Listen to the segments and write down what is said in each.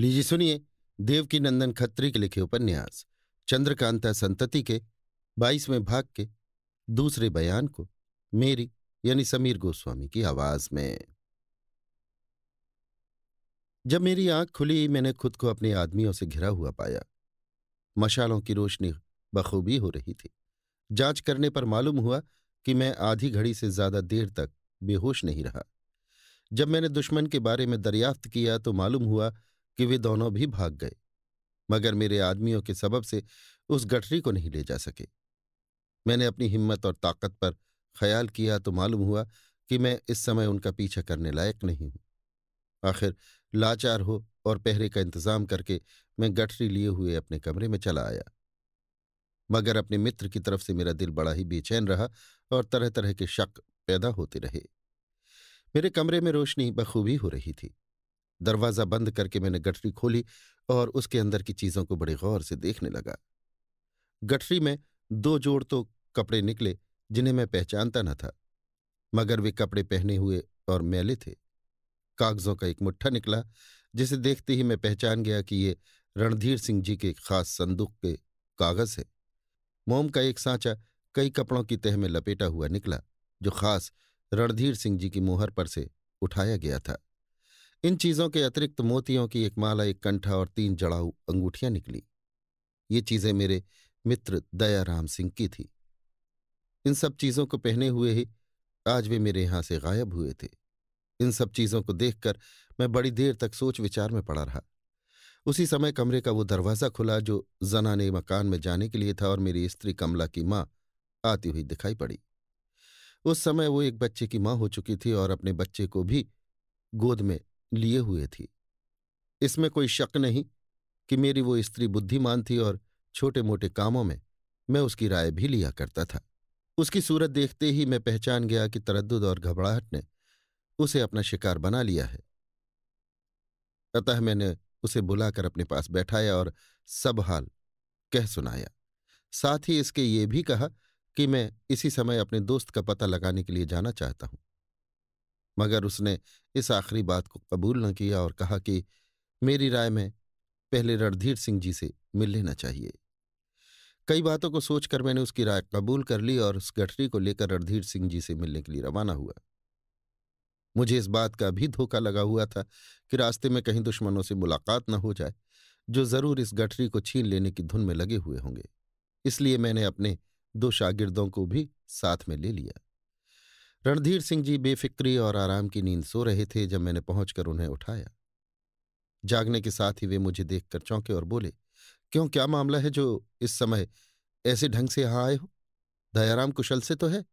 लीजिए सुनिए देवकी नंदन खत्री के लिखे उपन्यास चंद्रकांता संतति के बाईसवें भाग के दूसरे बयान को मेरी यानी समीर गोस्वामी की आवाज में जब मेरी आंख खुली मैंने खुद को अपने आदमियों से घिरा हुआ पाया मशालों की रोशनी बखूबी हो रही थी जांच करने पर मालूम हुआ कि मैं आधी घड़ी से ज्यादा देर तक बेहोश नहीं रहा जब मैंने दुश्मन के बारे में दरियाफ्त किया तो मालूम हुआ कि वे दोनों भी भाग गए मगर मेरे आदमियों के सबब से उस गठरी को नहीं ले जा सके मैंने अपनी हिम्मत और ताकत पर ख्याल किया तो मालूम हुआ कि मैं इस समय उनका पीछा करने लायक नहीं हूं आखिर लाचार हो और पहरे का इंतजाम करके मैं गठरी लिए हुए अपने कमरे में चला आया मगर अपने मित्र की तरफ से मेरा दिल बड़ा ही बेचैन रहा और तरह तरह के शक पैदा होते रहे मेरे कमरे में रोशनी बखूबी हो रही थी दरवाज़ा बंद करके मैंने गठरी खोली और उसके अंदर की चीज़ों को बड़े गौर से देखने लगा गठरी में दो जोड़ तो कपड़े निकले जिन्हें मैं पहचानता न था मगर वे कपड़े पहने हुए और मैले थे कागज़ों का एक मुट्ठा निकला जिसे देखते ही मैं पहचान गया कि ये रणधीर सिंह जी के खास संदूक के कागज़ है मोम का एक सांचा कई कपड़ों की तह में लपेटा हुआ निकला जो खास रणधीर सिंह जी की मोहर पर से उठाया गया था इन चीजों के अतिरिक्त मोतियों की एक माला एक कंठा और तीन जड़ाऊ अंगूठियां निकली ये चीजें मेरे मित्र दयाराम सिंह की थी इन सब चीजों को पहने हुए ही आज वे मेरे यहां से गायब हुए थे इन सब चीजों को देखकर मैं बड़ी देर तक सोच विचार में पड़ा रहा उसी समय कमरे का वो दरवाज़ा खुला जो जनाने मकान में जाने के लिए था और मेरी स्त्री कमला की माँ आती हुई दिखाई पड़ी उस समय वो एक बच्चे की माँ हो चुकी थी और अपने बच्चे को भी गोद में लिए हुए थी इसमें कोई शक नहीं कि मेरी वो स्त्री बुद्धिमान थी और छोटे मोटे कामों में मैं उसकी राय भी लिया करता था उसकी सूरत देखते ही मैं पहचान गया कि तरद्दुद और घबराहट ने उसे अपना शिकार बना लिया है अतः मैंने उसे बुलाकर अपने पास बैठाया और सब हाल कह सुनाया साथ ही इसके ये भी कहा कि मैं इसी समय अपने दोस्त का पता लगाने के लिए जाना चाहता हूं मगर उसने इस आखिरी बात को कबूल न किया और कहा कि मेरी राय में पहले रणधीर सिंह जी से मिल लेना चाहिए कई बातों को सोचकर मैंने उसकी राय कबूल कर ली और उस गठरी को लेकर रणधीर सिंह जी से मिलने के लिए रवाना हुआ मुझे इस बात का भी धोखा लगा हुआ था कि रास्ते में कहीं दुश्मनों से मुलाकात न हो जाए जो जरूर इस गठरी को छीन लेने की धुन में लगे हुए होंगे इसलिए मैंने अपने दो शागिर्दों को भी साथ में ले लिया रणधीर सिंह जी बेफिक्री और आराम की नींद सो रहे थे जब मैंने पहुंचकर उन्हें उठाया जागने के साथ ही वे मुझे देखकर चौंके और बोले क्यों क्या मामला है जो इस समय ऐसे ढंग से यहां आए हो दयाराम कुशल से तो है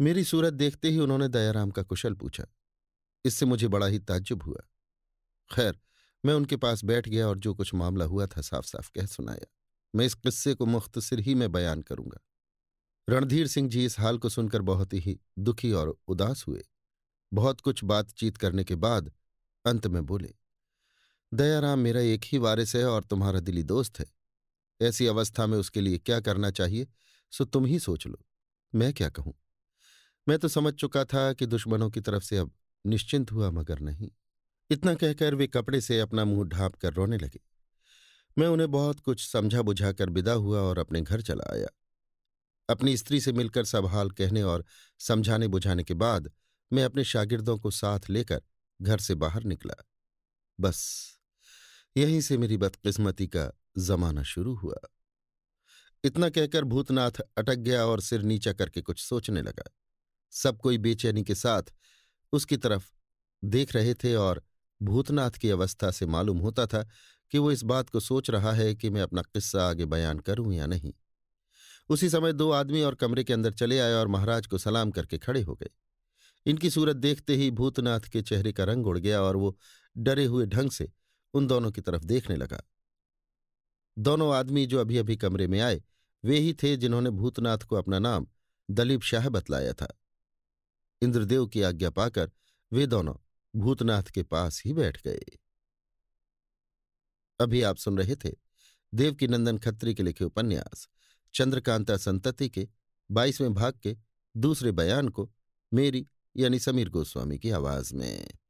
मेरी सूरत देखते ही उन्होंने दयाराम का कुशल पूछा इससे मुझे बड़ा ही ताज्जुब हुआ खैर मैं उनके पास बैठ गया और जो कुछ मामला हुआ था साफ साफ कह सुनाया मैं इस किस्से को मुख्तसर ही मैं बयान करूंगा रणधीर सिंह जी इस हाल को सुनकर बहुत ही दुखी और उदास हुए बहुत कुछ बातचीत करने के बाद अंत में बोले दयाराम मेरा एक ही वारिस है और तुम्हारा दिली दोस्त है ऐसी अवस्था में उसके लिए क्या करना चाहिए सो तुम ही सोच लो मैं क्या कहूं मैं तो समझ चुका था कि दुश्मनों की तरफ से अब निश्चिंत हुआ मगर नहीं इतना कहकर वे कपड़े से अपना मुंह ढांप कर रोने लगे मैं उन्हें बहुत कुछ समझा बुझा कर विदा हुआ और अपने घर चला आया अपनी स्त्री से मिलकर सब हाल कहने और समझाने बुझाने के बाद मैं अपने शागिर्दों को साथ लेकर घर से बाहर निकला बस यहीं से मेरी बदकिस्मती का जमाना शुरू हुआ इतना कहकर भूतनाथ अटक गया और सिर नीचा करके कुछ सोचने लगा सब कोई बेचैनी के साथ उसकी तरफ देख रहे थे और भूतनाथ की अवस्था से मालूम होता था कि वो इस बात को सोच रहा है कि मैं अपना किस्सा आगे बयान करूं या नहीं उसी समय दो आदमी और कमरे के अंदर चले आए और महाराज को सलाम करके खड़े हो गए इनकी सूरत देखते ही भूतनाथ के चेहरे का रंग उड़ गया और वो डरे हुए ढंग से उन दोनों की तरफ देखने लगा दोनों आदमी जो अभी अभी कमरे में आए वे ही थे जिन्होंने भूतनाथ को अपना नाम दलीप शाह बतलाया था इंद्रदेव की आज्ञा पाकर वे दोनों भूतनाथ के पास ही बैठ गए अभी आप सुन रहे थे की नंदन खत्री के लिखे उपन्यास चंद्रकांता संतति के बाईसवें भाग के दूसरे बयान को मेरी यानी समीर गोस्वामी की आवाज में